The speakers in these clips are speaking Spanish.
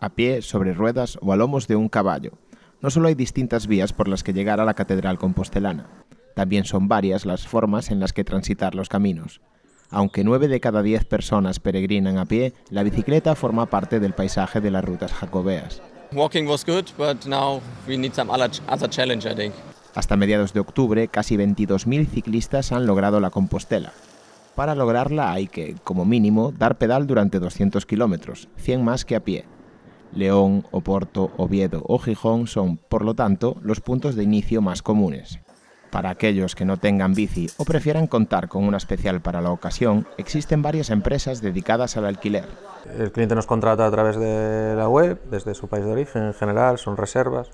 a pie, sobre ruedas o a lomos de un caballo. No solo hay distintas vías por las que llegar a la catedral compostelana, también son varias las formas en las que transitar los caminos. Aunque 9 de cada 10 personas peregrinan a pie, la bicicleta forma parte del paisaje de las rutas jacobeas. Hasta mediados de octubre, casi 22.000 ciclistas han logrado la Compostela. Para lograrla hay que, como mínimo, dar pedal durante 200 kilómetros, 100 más que a pie, León, Oporto, Oviedo o Gijón son, por lo tanto, los puntos de inicio más comunes. Para aquellos que no tengan bici o prefieran contar con una especial para la ocasión, existen varias empresas dedicadas al alquiler. El cliente nos contrata a través de la web, desde su país de origen en general, son reservas.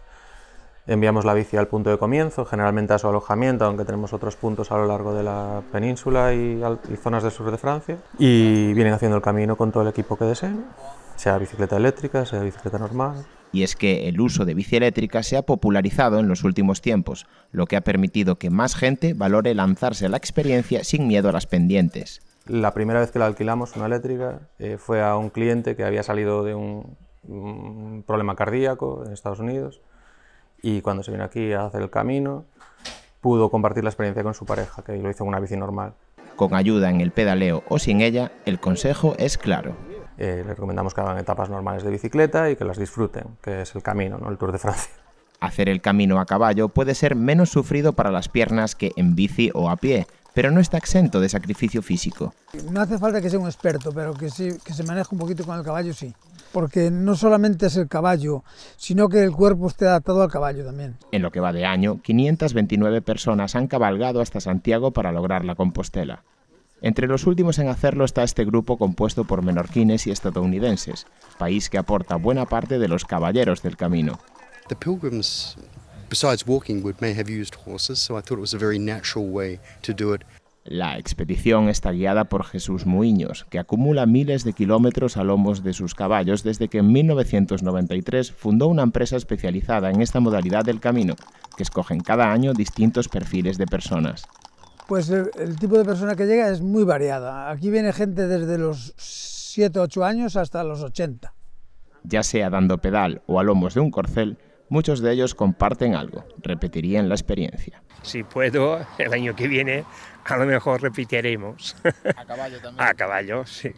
Enviamos la bici al punto de comienzo, generalmente a su alojamiento, aunque tenemos otros puntos a lo largo de la península y, y zonas del sur de Francia. Y vienen haciendo el camino con todo el equipo que deseen sea bicicleta eléctrica, sea bicicleta normal. Y es que el uso de bici eléctrica se ha popularizado en los últimos tiempos, lo que ha permitido que más gente valore lanzarse a la experiencia sin miedo a las pendientes. La primera vez que la alquilamos, una eléctrica, eh, fue a un cliente que había salido de un, un problema cardíaco en Estados Unidos y cuando se vino aquí a hacer el camino pudo compartir la experiencia con su pareja, que lo hizo en una bici normal. Con ayuda en el pedaleo o sin ella, el consejo es claro. Eh, recomendamos que hagan etapas normales de bicicleta y que las disfruten, que es el camino, el Tour de Francia. Hacer el camino a caballo puede ser menos sufrido para las piernas que en bici o a pie, pero no está exento de sacrificio físico. No hace falta que sea un experto, pero que, que se maneje un poquito con el caballo sí, porque no solamente es el caballo, sino que el cuerpo esté adaptado al caballo también. En lo que va de año, 529 personas han cabalgado hasta Santiago para lograr la Compostela. Entre los últimos en hacerlo está este grupo compuesto por menorquines y estadounidenses, país que aporta buena parte de los caballeros del camino. La expedición está guiada por Jesús Muiños, que acumula miles de kilómetros a lomos de sus caballos desde que en 1993 fundó una empresa especializada en esta modalidad del camino, que escogen cada año distintos perfiles de personas. Pues eh, el, tipo de persona que llega es muy variada. Aquí viene gente desde los 7, 8 años hasta los 80. Ya sea dando pedal o a lomos de un corcel, muchos de ellos comparten algo, repetirían la experiencia. Si puedo, el año que viene a lo mejor repetiremos. A caballo también. A caballo, sí.